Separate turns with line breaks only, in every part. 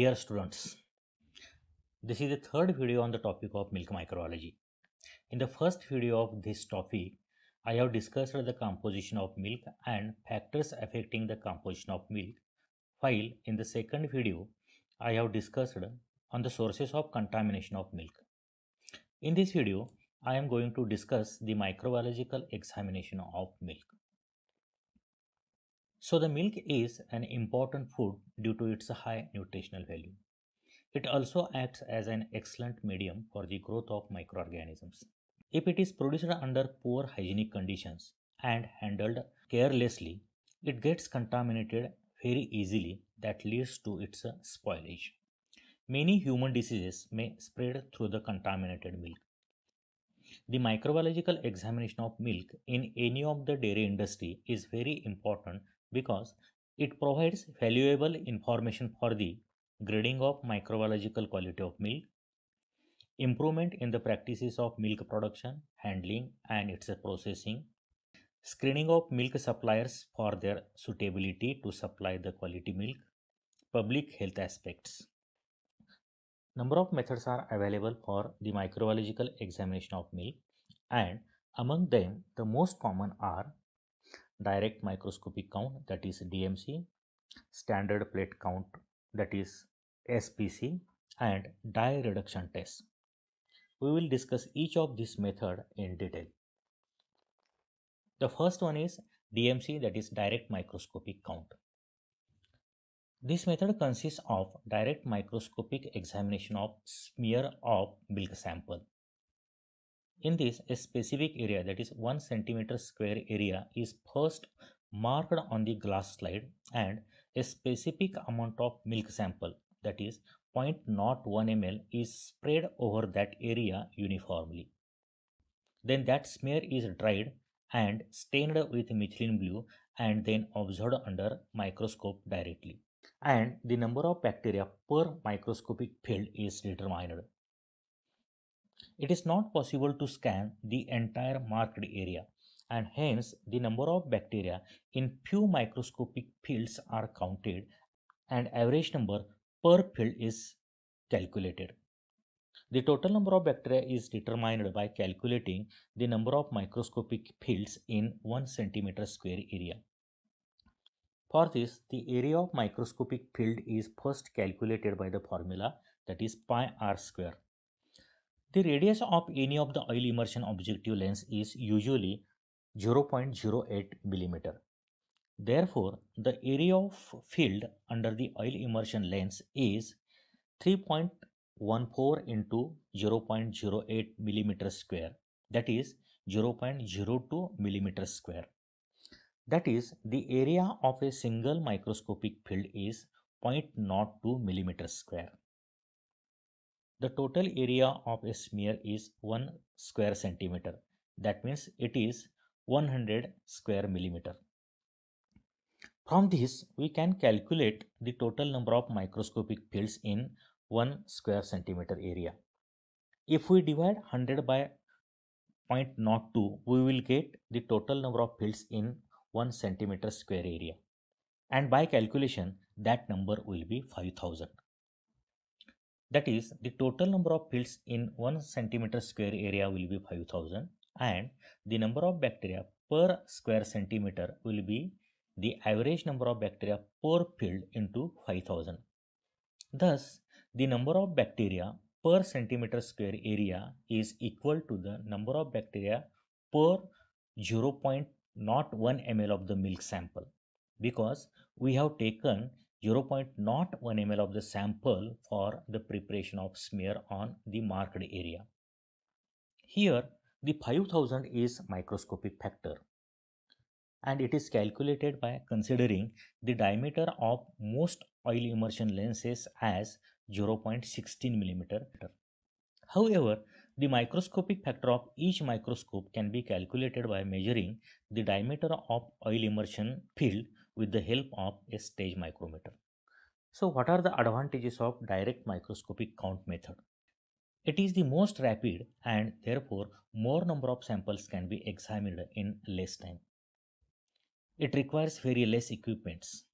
Dear students, this is the third video on the topic of milk microbiology. In the first video of this topic, I have discussed the composition of milk and factors affecting the composition of milk, while in the second video, I have discussed on the sources of contamination of milk. In this video, I am going to discuss the microbiological examination of milk. So the milk is an important food due to its high nutritional value. It also acts as an excellent medium for the growth of microorganisms. If it is produced under poor hygienic conditions and handled carelessly, it gets contaminated very easily that leads to its spoilage. Many human diseases may spread through the contaminated milk. The microbiological examination of milk in any of the dairy industry is very important because it provides valuable information for the grading of microbiological quality of milk, improvement in the practices of milk production, handling, and its processing, screening of milk suppliers for their suitability to supply the quality milk, public health aspects. Number of methods are available for the microbiological examination of milk, and among them, the most common are direct microscopic count that is DMC, standard plate count that is SPC and dye reduction test. We will discuss each of these method in detail. The first one is DMC that is direct microscopic count. This method consists of direct microscopic examination of smear of milk sample in this, a specific area that is 1 centimeter square area is first marked on the glass slide and a specific amount of milk sample that is 0.01 ml is spread over that area uniformly. Then that smear is dried and stained with Michelin blue and then observed under microscope directly. And the number of bacteria per microscopic field is determined. It is not possible to scan the entire marked area and hence the number of bacteria in few microscopic fields are counted and average number per field is calculated. The total number of bacteria is determined by calculating the number of microscopic fields in 1 centimeter square area. For this, the area of microscopic field is first calculated by the formula that is pi r square. The radius of any of the oil immersion objective lens is usually 0.08 millimeter. Therefore, the area of field under the oil immersion lens is 3.14 into 0.08 millimeter square that is 0.02 millimeter square. That is the area of a single microscopic field is 0.02 millimeter square the total area of a smear is 1 square centimeter. That means it is 100 square millimeter. From this, we can calculate the total number of microscopic fields in 1 square centimeter area. If we divide 100 by 0.02, we will get the total number of fields in 1 centimeter square area. And by calculation, that number will be 5000. That is, the total number of fields in 1 centimeter square area will be 5000 and the number of bacteria per square centimeter will be the average number of bacteria per field into 5000. Thus, the number of bacteria per centimeter square area is equal to the number of bacteria per 0.01 ml of the milk sample because we have taken 0.01 ml of the sample for the preparation of smear on the marked area. Here the 5000 is microscopic factor and it is calculated by considering the diameter of most oil immersion lenses as 0.16 millimeter. However, the microscopic factor of each microscope can be calculated by measuring the diameter of oil immersion field with the help of a stage micrometer. So, what are the advantages of direct microscopic count method? It is the most rapid and therefore more number of samples can be examined in less time. It requires very less equipments.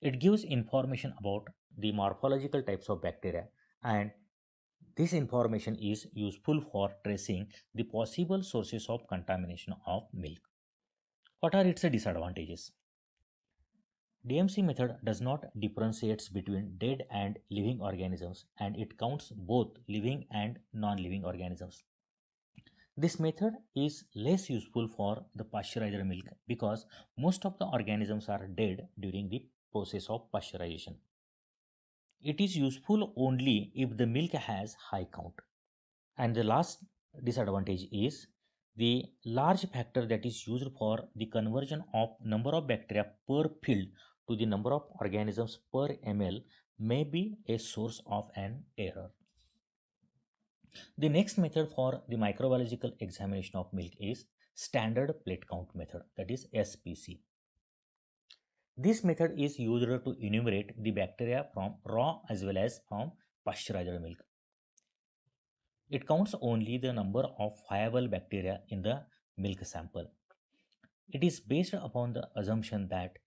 It gives information about the morphological types of bacteria and this information is useful for tracing the possible sources of contamination of milk. What are its disadvantages? DMC method does not differentiates between dead and living organisms and it counts both living and non-living organisms. This method is less useful for the pasteurizer milk because most of the organisms are dead during the process of pasteurization. It is useful only if the milk has high count. And the last disadvantage is the large factor that is used for the conversion of number of bacteria per field to the number of organisms per ml may be a source of an error. The next method for the microbiological examination of milk is standard plate count method that is SPC. This method is used to enumerate the bacteria from raw as well as from pasteurized milk. It counts only the number of viable bacteria in the milk sample. It is based upon the assumption that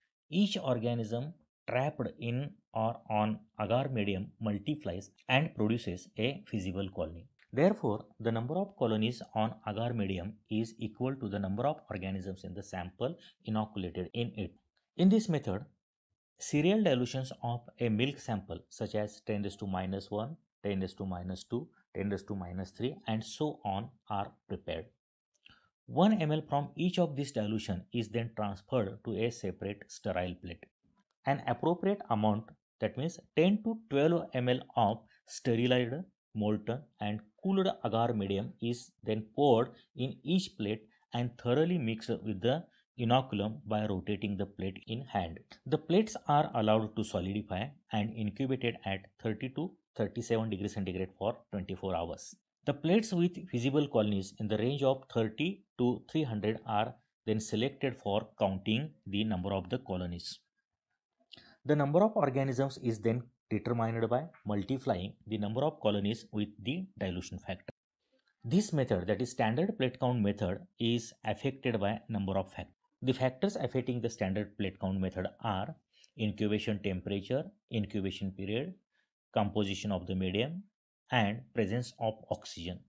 each organism trapped in or on agar medium multiplies and produces a feasible colony. Therefore, the number of colonies on agar medium is equal to the number of organisms in the sample inoculated in it. In this method, serial dilutions of a milk sample such as 10 raised to minus 1, 10 raised to minus 2, 10 raised to minus 3 and so on are prepared. 1 ml from each of this dilution is then transferred to a separate sterile plate. An appropriate amount that means 10 to 12 ml of sterilized, molten and cooled agar medium is then poured in each plate and thoroughly mixed with the inoculum by rotating the plate in hand. The plates are allowed to solidify and incubated at 30 to 37 degrees centigrade for 24 hours. The plates with visible colonies in the range of 30 to 300 are then selected for counting the number of the colonies. The number of organisms is then determined by multiplying the number of colonies with the dilution factor. This method that is standard plate count method is affected by number of factors. The factors affecting the standard plate count method are incubation temperature, incubation period, composition of the medium, and presence of oxygen.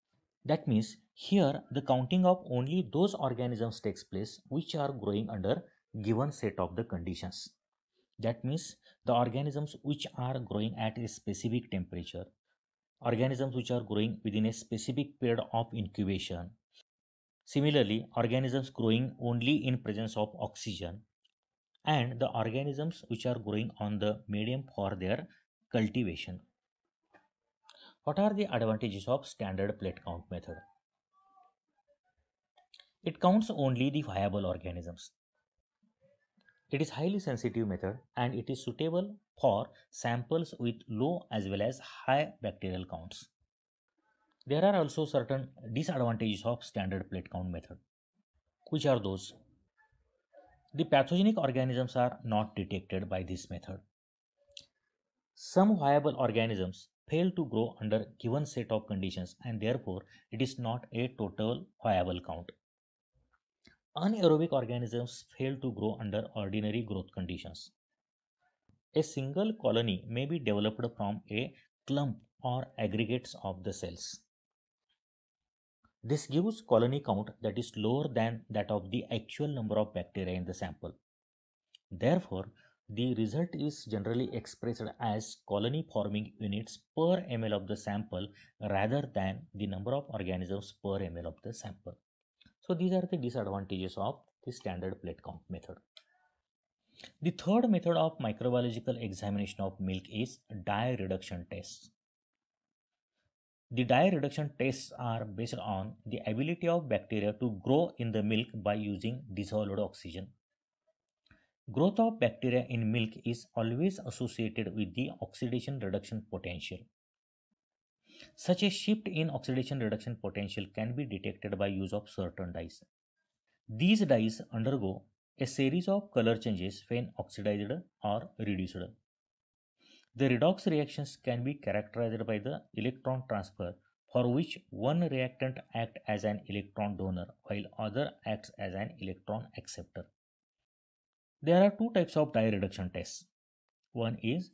That means here the counting of only those organisms takes place which are growing under given set of the conditions. That means the organisms which are growing at a specific temperature, organisms which are growing within a specific period of incubation. Similarly, organisms growing only in presence of oxygen and the organisms which are growing on the medium for their cultivation. What are the advantages of standard plate count method? It counts only the viable organisms. It is highly sensitive method and it is suitable for samples with low as well as high bacterial counts. There are also certain disadvantages of standard plate count method. Which are those? The pathogenic organisms are not detected by this method. Some viable organisms fail to grow under given set of conditions and therefore it is not a total viable count. Anaerobic organisms fail to grow under ordinary growth conditions. A single colony may be developed from a clump or aggregates of the cells. This gives colony count that is lower than that of the actual number of bacteria in the sample. Therefore, the result is generally expressed as colony forming units per ml of the sample rather than the number of organisms per ml of the sample. So these are the disadvantages of the standard plate count method. The third method of microbiological examination of milk is dye reduction tests. The dye reduction tests are based on the ability of bacteria to grow in the milk by using dissolved oxygen Growth of bacteria in milk is always associated with the oxidation reduction potential. Such a shift in oxidation reduction potential can be detected by use of certain dyes. These dyes undergo a series of color changes when oxidized or reduced. The redox reactions can be characterized by the electron transfer for which one reactant acts as an electron donor while other acts as an electron acceptor. There are two types of dye reduction tests. One is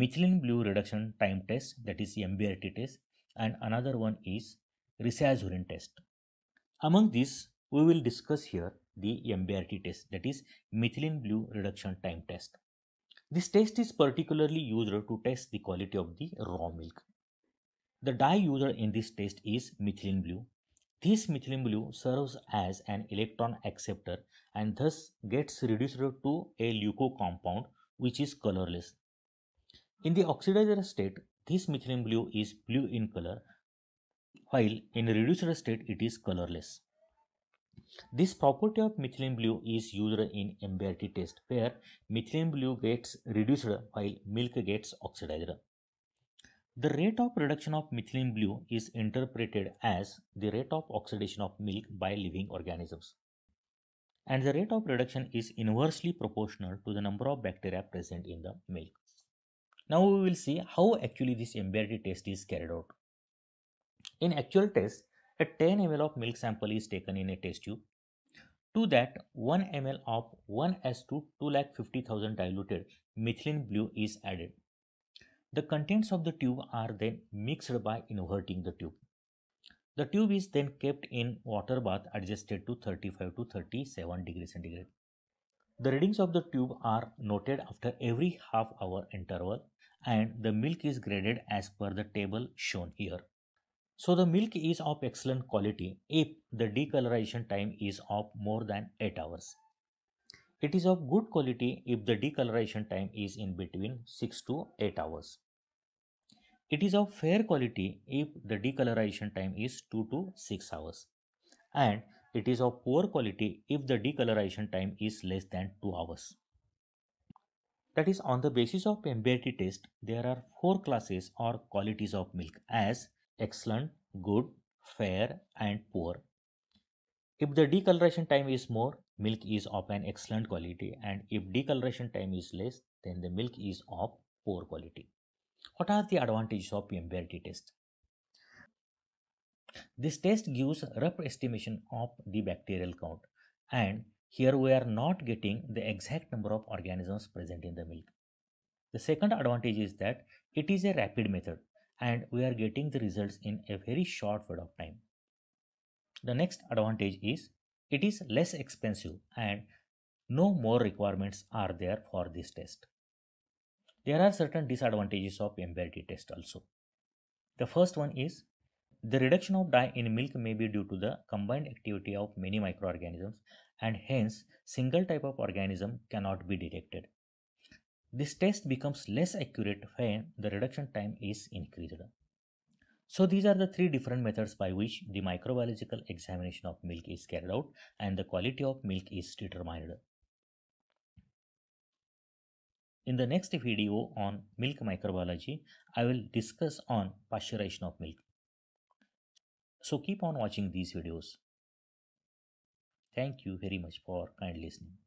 Michelin blue reduction time test that is MBRT test and another one is Risazurin test. Among these, we will discuss here the MBRT test that is Michelin blue reduction time test. This test is particularly used to test the quality of the raw milk. The dye used in this test is methylene blue this methylene blue serves as an electron acceptor and thus gets reduced to a leuco compound which is colorless. In the oxidizer state, this methylene blue is blue in color while in reduced state it is colorless. This property of methylene blue is used in MBRT test where methylene blue gets reduced while milk gets oxidized. The rate of reduction of methylene blue is interpreted as the rate of oxidation of milk by living organisms. And the rate of reduction is inversely proportional to the number of bacteria present in the milk. Now we will see how actually this MBRT test is carried out. In actual test, a 10 ml of milk sample is taken in a test tube. To that, 1 ml of 1 s to 2,50,000 diluted methylene blue is added the contents of the tube are then mixed by inverting the tube. The tube is then kept in water bath adjusted to 35 to 37 degrees centigrade. The readings of the tube are noted after every half hour interval and the milk is graded as per the table shown here. So the milk is of excellent quality if the decolorization time is of more than 8 hours. It is of good quality if the decoloration time is in between 6 to 8 hours. It is of fair quality if the decoloration time is 2 to 6 hours. And it is of poor quality if the decoloration time is less than 2 hours. That is on the basis of MBIT test there are 4 classes or qualities of milk as excellent, good, fair and poor if the decoloration time is more, milk is of an excellent quality and if decoloration time is less, then the milk is of poor quality. What are the advantages of PMBRT test? This test gives rough estimation of the bacterial count and here we are not getting the exact number of organisms present in the milk. The second advantage is that it is a rapid method and we are getting the results in a very short period of time. The next advantage is it is less expensive and no more requirements are there for this test. There are certain disadvantages of MBRT test also. The first one is the reduction of dye in milk may be due to the combined activity of many microorganisms and hence single type of organism cannot be detected. This test becomes less accurate when the reduction time is increased. So these are the three different methods by which the microbiological examination of milk is carried out and the quality of milk is determined. In the next video on milk microbiology, I will discuss on pasteurization of milk. So keep on watching these videos. Thank you very much for kind listening.